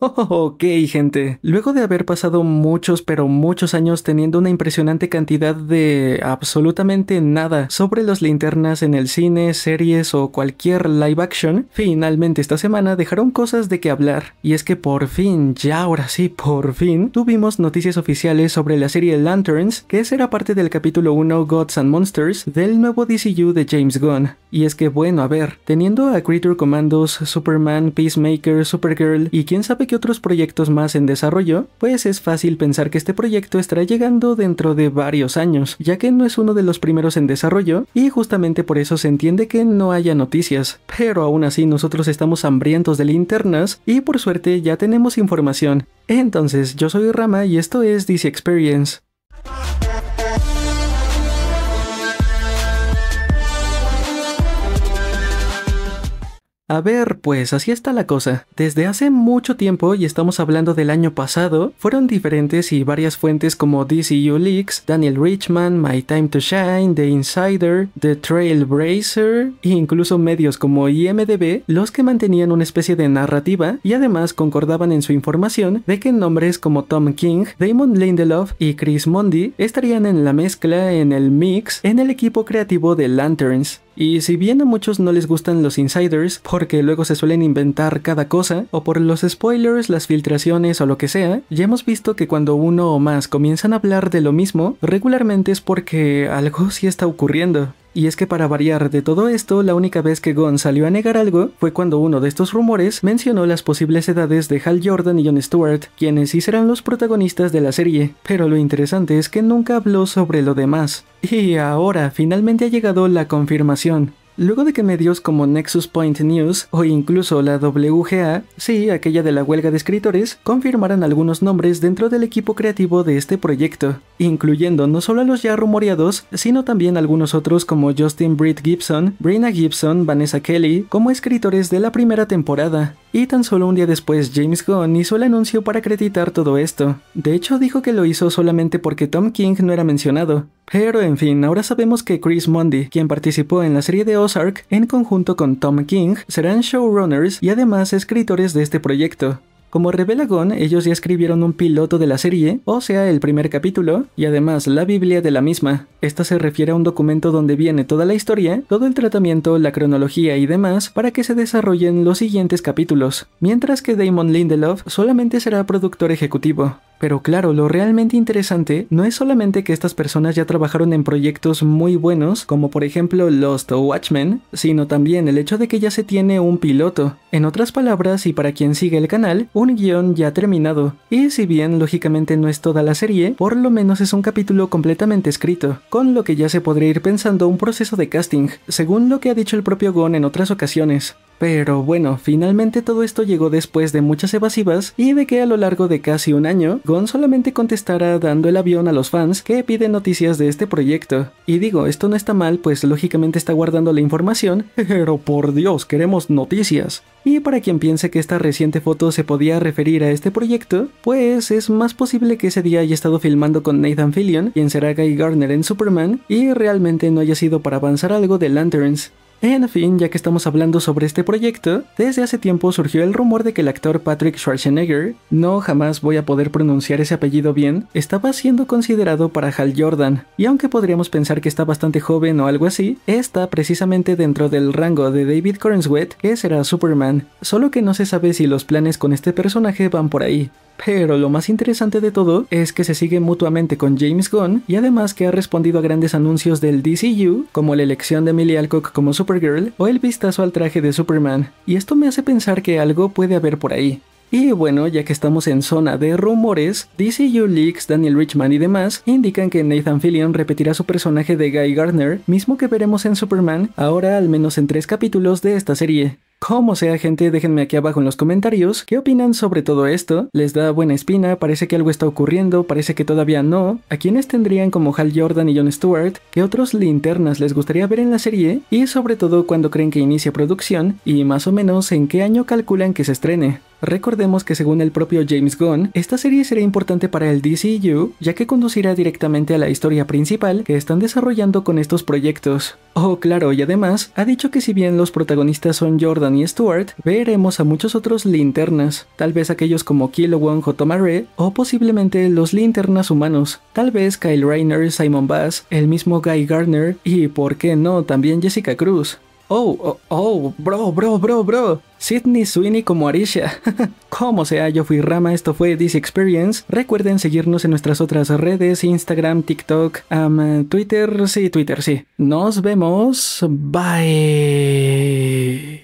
ok, gente. Luego de haber pasado muchos, pero muchos años teniendo una impresionante cantidad de absolutamente nada sobre las linternas en el cine, series o cualquier live action, finalmente esta semana dejaron cosas de que hablar. Y es que por fin, ya ahora sí, por fin, tuvimos noticias oficiales sobre la serie Lanterns, que será parte del capítulo 1 Gods and Monsters del nuevo DCU de James Gunn. Y es que bueno, a ver, teniendo a Creature Commandos, Superman, Peacemaker, Supergirl y quién sabe otros proyectos más en desarrollo, pues es fácil pensar que este proyecto estará llegando dentro de varios años, ya que no es uno de los primeros en desarrollo y justamente por eso se entiende que no haya noticias, pero aún así nosotros estamos hambrientos de linternas y por suerte ya tenemos información. Entonces, yo soy Rama y esto es DC Experience. A ver, pues así está la cosa. Desde hace mucho tiempo, y estamos hablando del año pasado, fueron diferentes y varias fuentes como DCU Leaks, Daniel Richman, My Time to Shine, The Insider, The Trailblazer e incluso medios como IMDB los que mantenían una especie de narrativa y además concordaban en su información de que nombres como Tom King, Damon Lindelof y Chris Mondi estarían en la mezcla, en el mix, en el equipo creativo de Lanterns. Y si bien a muchos no les gustan los insiders, porque luego se suelen inventar cada cosa, o por los spoilers, las filtraciones o lo que sea, ya hemos visto que cuando uno o más comienzan a hablar de lo mismo, regularmente es porque algo sí está ocurriendo. Y es que para variar de todo esto, la única vez que Gon salió a negar algo fue cuando uno de estos rumores mencionó las posibles edades de Hal Jordan y John Stewart, quienes sí serán los protagonistas de la serie, pero lo interesante es que nunca habló sobre lo demás. Y ahora, finalmente ha llegado la confirmación. Luego de que medios como Nexus Point News o incluso la WGA, sí, aquella de la huelga de escritores, confirmaran algunos nombres dentro del equipo creativo de este proyecto incluyendo no solo a los ya rumoreados, sino también a algunos otros como Justin Britt Gibson, Brina Gibson, Vanessa Kelly, como escritores de la primera temporada. Y tan solo un día después James Gunn hizo el anuncio para acreditar todo esto. De hecho dijo que lo hizo solamente porque Tom King no era mencionado. Pero en fin, ahora sabemos que Chris Mundy, quien participó en la serie de Ozark en conjunto con Tom King, serán showrunners y además escritores de este proyecto. Como revela Gon, ellos ya escribieron un piloto de la serie, o sea, el primer capítulo, y además la Biblia de la misma. Esta se refiere a un documento donde viene toda la historia, todo el tratamiento, la cronología y demás, para que se desarrollen los siguientes capítulos, mientras que Damon Lindelof solamente será productor ejecutivo. Pero claro, lo realmente interesante no es solamente que estas personas ya trabajaron en proyectos muy buenos, como por ejemplo Lost o Watchmen, sino también el hecho de que ya se tiene un piloto. En otras palabras, y para quien sigue el canal, un guión ya terminado. Y si bien lógicamente no es toda la serie, por lo menos es un capítulo completamente escrito, con lo que ya se podría ir pensando un proceso de casting, según lo que ha dicho el propio Gon en otras ocasiones. Pero bueno, finalmente todo esto llegó después de muchas evasivas y de que a lo largo de casi un año, Gon solamente contestara dando el avión a los fans que piden noticias de este proyecto. Y digo, esto no está mal, pues lógicamente está guardando la información, pero por Dios, queremos noticias. Y para quien piense que esta reciente foto se podía referir a este proyecto, pues es más posible que ese día haya estado filmando con Nathan Fillion, quien será Guy Garner en Superman, y realmente no haya sido para avanzar algo de Lanterns. En fin, ya que estamos hablando sobre este proyecto, desde hace tiempo surgió el rumor de que el actor Patrick Schwarzenegger, no jamás voy a poder pronunciar ese apellido bien, estaba siendo considerado para Hal Jordan, y aunque podríamos pensar que está bastante joven o algo así, está precisamente dentro del rango de David Cornswet, que será Superman, solo que no se sabe si los planes con este personaje van por ahí. Pero lo más interesante de todo es que se sigue mutuamente con James Gunn y además que ha respondido a grandes anuncios del DCU, como la elección de Millie Alcock como Superman Supergirl o el vistazo al traje de Superman, y esto me hace pensar que algo puede haber por ahí. Y bueno, ya que estamos en zona de rumores, DCU Leaks, Daniel Richman y demás indican que Nathan Fillion repetirá su personaje de Guy Gardner, mismo que veremos en Superman, ahora al menos en tres capítulos de esta serie. Como sea, gente, déjenme aquí abajo en los comentarios qué opinan sobre todo esto. ¿Les da buena espina? ¿Parece que algo está ocurriendo? ¿Parece que todavía no? ¿A quiénes tendrían como Hal Jordan y John Stewart? ¿Qué otros linternas les gustaría ver en la serie? Y sobre todo, ¿cuándo creen que inicia producción? Y más o menos, ¿en qué año calculan que se estrene? Recordemos que según el propio James Gunn, esta serie será importante para el DCU, ya que conducirá directamente a la historia principal que están desarrollando con estos proyectos. Oh, claro, y además, ha dicho que si bien los protagonistas son Jordan y Stuart, veremos a muchos otros linternas, tal vez aquellos como One Hotomare o posiblemente los linternas humanos, tal vez Kyle Rayner, Simon Bass, el mismo Guy Gardner y, por qué no, también Jessica Cruz. Oh, oh, oh, bro, bro, bro, bro. Sidney Sweeney como Arisha. como sea, yo fui Rama, esto fue This Experience. Recuerden seguirnos en nuestras otras redes, Instagram, TikTok, um, Twitter, sí, Twitter, sí. Nos vemos. Bye.